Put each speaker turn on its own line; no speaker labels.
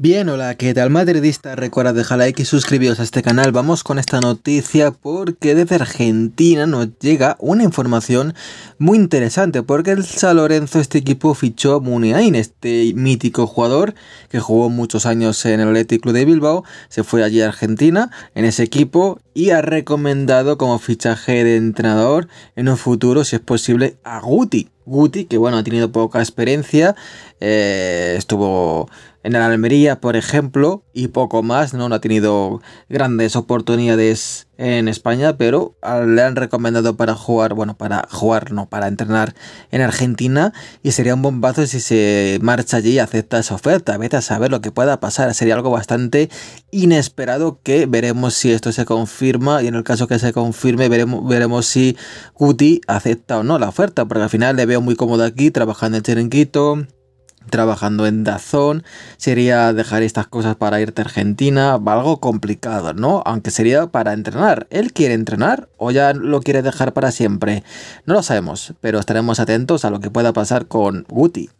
Bien, hola, ¿qué tal madridista? Recuerda dejar like y suscribiros a este canal. Vamos con esta noticia porque desde Argentina nos llega una información muy interesante porque el San Lorenzo, este equipo, fichó a Muniain, este mítico jugador que jugó muchos años en el Athletic Club de Bilbao, se fue allí a Argentina en ese equipo y ha recomendado como fichaje de entrenador en un futuro, si es posible, a Guti Guti, que bueno, ha tenido poca experiencia, eh, estuvo en la Almería, por ejemplo, y poco más, no ha tenido grandes oportunidades en España, pero ah, le han recomendado para jugar, bueno, para jugar, no, para entrenar en Argentina y sería un bombazo si se marcha allí y acepta esa oferta. Vete a saber lo que pueda pasar, sería algo bastante inesperado que veremos si esto se confirma y en el caso que se confirme veremos, veremos si Guti acepta o no la oferta, porque al final le veo muy cómodo aquí trabajando en Chiringuito trabajando en Dazón, sería dejar estas cosas para irte a Argentina, algo complicado, ¿no? Aunque sería para entrenar. ¿Él quiere entrenar o ya lo quiere dejar para siempre? No lo sabemos, pero estaremos atentos a lo que pueda pasar con Guti.